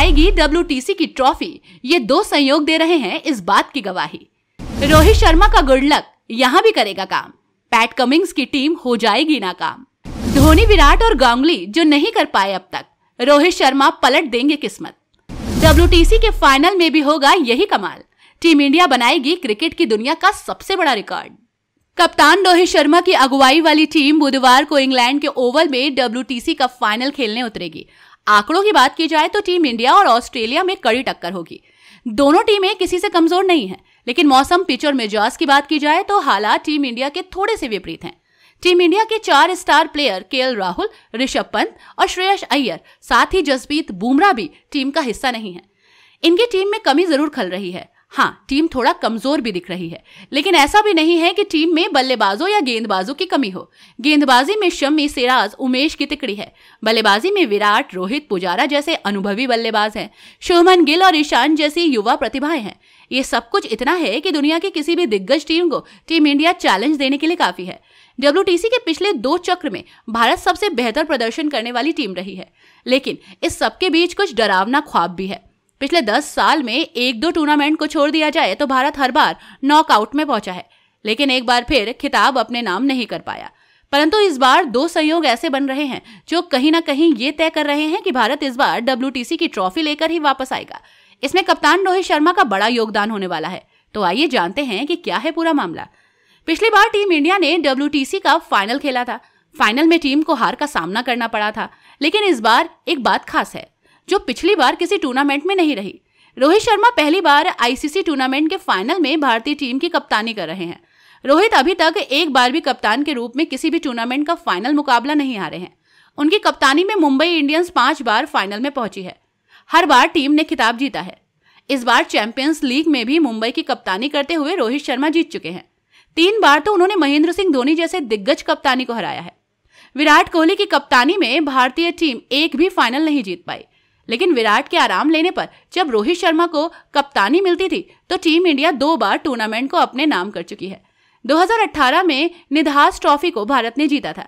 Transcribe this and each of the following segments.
आएगी डब्ल्यू की ट्रॉफी ये दो संयोग दे रहे हैं इस बात की गवाही रोहित शर्मा का गुड लक यहाँ भी करेगा काम पैट कमिंग्स की टीम हो जाएगी नाकाम धोनी विराट और गांगुली जो नहीं कर पाए अब तक रोहित शर्मा पलट देंगे किस्मत डब्ल्यू के फाइनल में भी होगा यही कमाल टीम इंडिया बनाएगी क्रिकेट की दुनिया का सबसे बड़ा रिकॉर्ड कप्तान रोहित शर्मा की अगुवाई वाली टीम बुधवार को इंग्लैंड के ओवल में डब्ल्यू का फाइनल खेलने उतरेगी आंकड़ों की बात की जाए तो टीम इंडिया और ऑस्ट्रेलिया में कड़ी टक्कर होगी दोनों टीमें किसी से कमजोर नहीं है लेकिन मौसम पिच और मिजाज की बात की जाए तो हालात टीम इंडिया के थोड़े से विपरीत हैं टीम इंडिया के चार स्टार प्लेयर के राहुल ऋषभ पंत और श्रेयस अय्यर साथ ही जसप्रीत बुमराह भी टीम का हिस्सा नहीं है इनकी टीम में कमी जरूर खल रही है हाँ टीम थोड़ा कमजोर भी दिख रही है लेकिन ऐसा भी नहीं है कि टीम में बल्लेबाजों या गेंदबाजों की कमी हो गेंदबाजी में शम्मी सिराज उमेश की तिकड़ी है बल्लेबाजी में विराट रोहित पुजारा जैसे अनुभवी बल्लेबाज हैं शुभमन गिल और ईशान जैसी युवा प्रतिभाएं हैं ये सब कुछ इतना है कि दुनिया की किसी भी दिग्गज टीम को टीम इंडिया चैलेंज देने के लिए काफी है डब्ल्यू के पिछले दो चक्र में भारत सबसे बेहतर प्रदर्शन करने वाली टीम रही है लेकिन इस सबके बीच कुछ डरावना ख्वाब भी है पिछले दस साल में एक दो टूर्नामेंट को छोड़ दिया जाए तो भारत हर बार नॉकआउट में पहुंचा है लेकिन एक बार फिर खिताब अपने नाम नहीं कर पाया परंतु इस बार दो संयोग ऐसे बन रहे हैं जो कहीं ना कहीं ये तय कर रहे हैं कि भारत इस बार डब्ल्यू की ट्रॉफी लेकर ही वापस आएगा इसमें कप्तान रोहित शर्मा का बड़ा योगदान होने वाला है तो आइए जानते हैं कि क्या है पूरा मामला पिछली बार टीम इंडिया ने डब्ल्यू का फाइनल खेला था फाइनल में टीम को हार का सामना करना पड़ा था लेकिन इस बार एक बात खास है जो पिछली बार किसी टूर्नामेंट में नहीं रही रोहित शर्मा पहली बार आईसीसी टूर्नामेंट के फाइनल में भारतीय टीम की कप्तानी कर रहे हैं रोहित अभी तक एक बार भी कप्तान के रूप में किसी भी टूर्नामेंट का फाइनल मुकाबला नहीं हारे हैं उनकी कप्तानी में मुंबई इंडियंस पांच बार फाइनल में पहुंची है हर बार टीम ने खिताब जीता है इस बार चैंपियंस लीग में भी मुंबई की कप्तानी करते हुए रोहित शर्मा जीत चुके हैं तीन बार तो उन्होंने महेंद्र सिंह धोनी जैसे दिग्गज कप्तानी को हराया है विराट कोहली की कप्तानी में भारतीय टीम एक भी फाइनल नहीं जीत पाई लेकिन विराट के आराम लेने पर जब रोहित शर्मा को कप्तानी मिलती थी तो टीम इंडिया दो बार टूर्नामेंट को अपने नाम कर चुकी है 2018 में निधास ट्रॉफी को भारत ने जीता था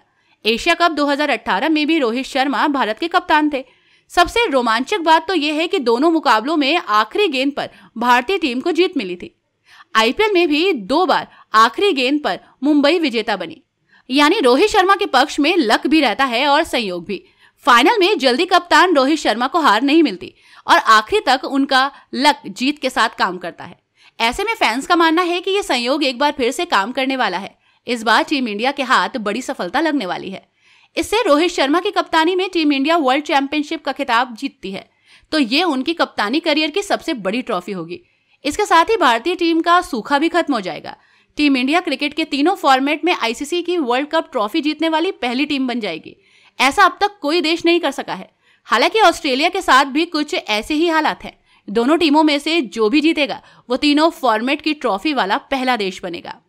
एशिया कप 2018 में भी रोहित शर्मा भारत के कप्तान थे सबसे रोमांचक बात तो यह है कि दोनों मुकाबलों में आखिरी गेंद पर भारतीय टीम को जीत मिली थी आईपीएल में भी दो बार आखिरी गेंद पर मुंबई विजेता बनी यानी रोहित शर्मा के पक्ष में लक भी रहता है और संयोग भी फाइनल में जल्दी कप्तान रोहित शर्मा को हार नहीं मिलती और आखिरी तक उनका लक जीत के साथ काम करता है ऐसे में फैंस का मानना है कि ये संयोग एक बार फिर से काम करने वाला है इस बार टीम इंडिया के हाथ बड़ी सफलता लगने वाली है इससे रोहित शर्मा की कप्तानी में टीम इंडिया वर्ल्ड चैंपियनशिप का खिताब जीतती है तो ये उनकी कप्तानी करियर की सबसे बड़ी ट्रॉफी होगी इसके साथ ही भारतीय टीम का सूखा भी खत्म हो जाएगा टीम इंडिया क्रिकेट के तीनों फॉर्मेट में आईसीसी की वर्ल्ड कप ट्रॉफी जीतने वाली पहली टीम बन जाएगी ऐसा अब तक कोई देश नहीं कर सका है हालांकि ऑस्ट्रेलिया के साथ भी कुछ ऐसे ही हालात हैं दोनों टीमों में से जो भी जीतेगा वो तीनों फॉर्मेट की ट्रॉफी वाला पहला देश बनेगा